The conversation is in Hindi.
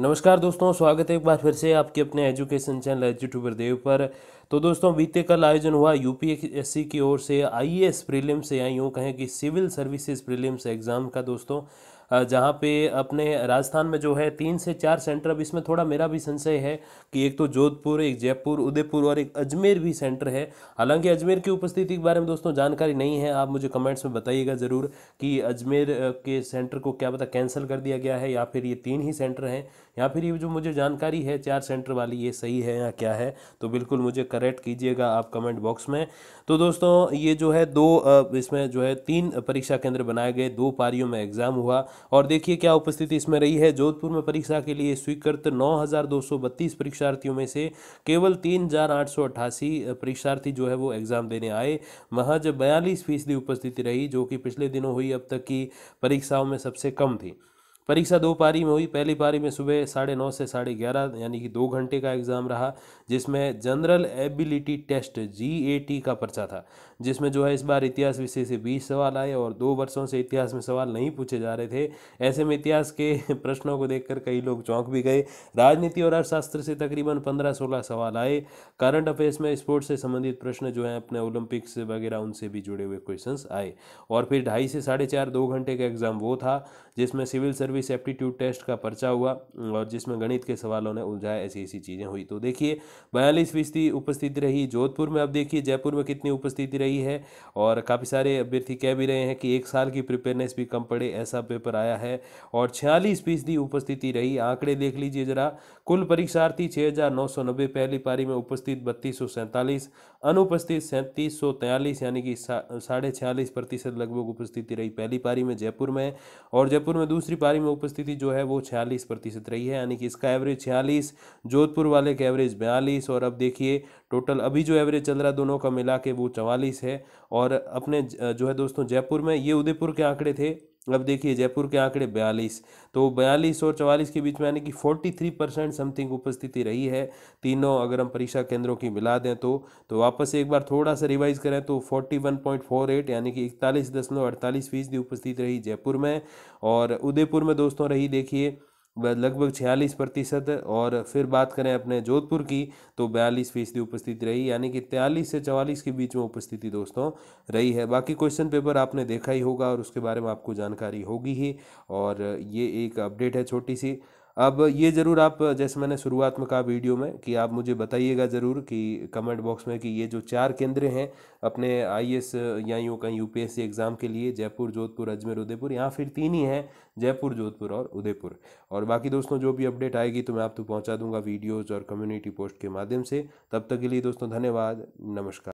नमस्कार दोस्तों स्वागत है एक बार फिर से आपके अपने एजुकेशन चैनल एजुट्यूबर देव पर तो दोस्तों बीते कल आयोजन हुआ यूपीएससी की ओर से आईएएस प्रीलिम्स या यूँ कहें कि सिविल सर्विसेज प्रीलिम्स एग्ज़ाम का दोस्तों जहाँ पे अपने राजस्थान में जो है तीन से चार सेंटर अब इसमें थोड़ा मेरा भी संशय है कि एक तो जोधपुर एक जयपुर उदयपुर और एक अजमेर भी सेंटर है हालांकि अजमेर की उपस्थिति के बारे में दोस्तों जानकारी नहीं है आप मुझे कमेंट्स में बताइएगा ज़रूर कि अजमेर के सेंटर को क्या पता कैंसिल कर दिया गया है या फिर ये तीन ही सेंटर हैं या फिर ये जो मुझे जानकारी है चार सेंटर वाली ये सही है या क्या है तो बिल्कुल मुझे कर रेट कीजिएगा आप कमेंट बॉक्स में तो दोस्तों ये जो है दो इसमें जो है तीन परीक्षा केंद्र बनाए गए दो पारियों में एग्जाम हुआ और देखिए क्या उपस्थिति इसमें रही है जोधपुर में परीक्षा के लिए स्वीकृत नौ परीक्षार्थियों में से केवल तीन परीक्षार्थी जो है वो एग्जाम देने आए महज बयालीस फीसदी उपस्थिति रही जो कि पिछले दिनों हुई अब तक की परीक्षाओं में सबसे कम थी परीक्षा दो पारी में हुई पहली पारी में सुबह साढ़े नौ से साढ़े ग्यारह यानी कि दो घंटे का एग्ज़ाम रहा जिसमें general ability test G A T का पर्चा था जिसमें जो है इस बार इतिहास विषय से बीस सवाल आए और दो वर्षों से इतिहास में सवाल नहीं पूछे जा रहे थे ऐसे में इतिहास के प्रश्नों को देखकर कई लोग चौंक भी गए राजनीति और अर्थशास्त्र से तकरीबन पंद्रह सोलह सवाल आए करंट अफेयर्स में स्पोर्ट्स से संबंधित प्रश्न जो हैं अपने ओलंपिक्स वगैरह उनसे भी जुड़े हुए क्वेश्चन आए और फिर ढाई से साढ़े चार दो घंटे का एग्ज़ाम वो था जिसमें civil service service aptitude test का पर्चा हुआ हम्म, और जिसमें गणित के सवालों ने उलझाए ऐसी ऐसी चीज़ें हुई तो देखिए बयालीस फीसदी उपस्थिति रही जोधपुर में अब देखिए जयपुर में कितनी उपस्थिति रही है और काफ़ी सारे अभ्यर्थी कह भी रहे हैं कि एक साल की प्रिपेयरनेस भी कम पड़े ऐसा पेपर आया है और छियालीस फीसदी उपस्थिति रही आंकड़े देख लीजिए जरा कुल परीक्षार्थी छः हज़ार नौ सौ नब्बे पहली पारी में उपस्थित बत्तीस सौ सैंतालीस अनुपस्थित सैंतीस सौ तैंतालीस यानी कि साढ़े छियालीस प्रतिशत लगभग उपस्थिति रही पहली पारी में जयपुर में और जयपुर में दूसरी पारी में उपस्थिति जो है वो छियालीस प्रतिशत रही है यानी कि इसका एवरेज छियालीस जोधपुर वाले का एवरेज बयालीस और अब देखिए टोटल अभी जो एवरेज चल रहा है दोनों का मिला के वो चवालीस है और अपने जो है दोस्तों जयपुर में ये उदयपुर के आंकड़े थे अब देखिए जयपुर के आंकड़े बयालीस तो बयालीस और चवालीस के बीच में यानी कि फोर्टी थ्री परसेंट समथिंग उपस्थिति रही है तीनों अगर हम परीक्षा केंद्रों की मिला दें तो तो वापस एक बार थोड़ा सा रिवाइज करें तो forty one point four eight यानी कि इकतालीस दशमलव अड़तालीस फीसदी उपस्थिति रही जयपुर में और उदयपुर में दोस्तों रही देखिए लगभग छियालीस प्रतिशत और फिर बात करें अपने जोधपुर की तो बयालीस फीसदी उपस्थिति रही यानी कि तैयलीस से चवालीस के बीच में उपस्थिति दोस्तों रही है बाकी क्वेश्चन पेपर आपने देखा ही होगा और उसके बारे में आपको जानकारी होगी ही और ये एक अपडेट है छोटी सी अब ये ज़रूर आप जैसे मैंने शुरुआत में कहा वीडियो में कि आप मुझे बताइएगा ज़रूर कि कमेंट बॉक्स में कि ये जो चार केंद्र हैं अपने एस या यूँ कहीं यू एग्ज़ाम के लिए जयपुर जोधपुर अजमेर उदयपुर यहाँ फिर तीन ही हैं जयपुर जोधपुर और उदयपुर और बाकी दोस्तों जो भी अपडेट आएगी तो मैं आप तो पहुँचा दूँगा वीडियोज़ और कम्युनिटी पोस्ट के माध्यम से तब तक के लिए दोस्तों धन्यवाद नमस्कार